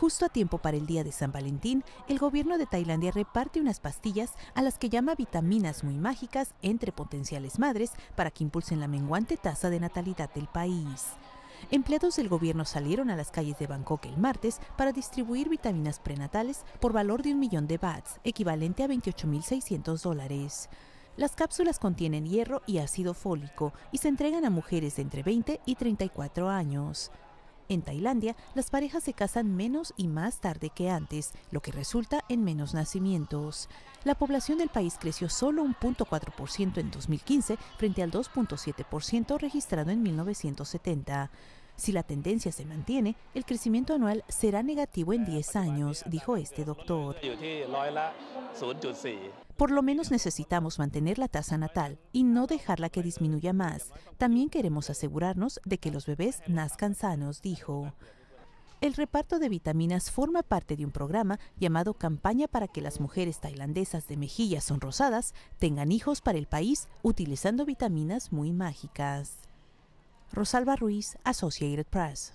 Justo a tiempo para el día de San Valentín, el gobierno de Tailandia reparte unas pastillas a las que llama vitaminas muy mágicas entre potenciales madres para que impulsen la menguante tasa de natalidad del país. Empleados del gobierno salieron a las calles de Bangkok el martes para distribuir vitaminas prenatales por valor de un millón de bahts, equivalente a 28.600 dólares. Las cápsulas contienen hierro y ácido fólico y se entregan a mujeres de entre 20 y 34 años. En Tailandia, las parejas se casan menos y más tarde que antes, lo que resulta en menos nacimientos. La población del país creció solo un 0.4% en 2015 frente al 2.7% registrado en 1970. Si la tendencia se mantiene, el crecimiento anual será negativo en 10 años, dijo este doctor. Por lo menos necesitamos mantener la tasa natal y no dejarla que disminuya más. También queremos asegurarnos de que los bebés nazcan sanos, dijo. El reparto de vitaminas forma parte de un programa llamado Campaña para que las mujeres tailandesas de mejillas sonrosadas tengan hijos para el país utilizando vitaminas muy mágicas. Rosalba Ruiz, Associated Press.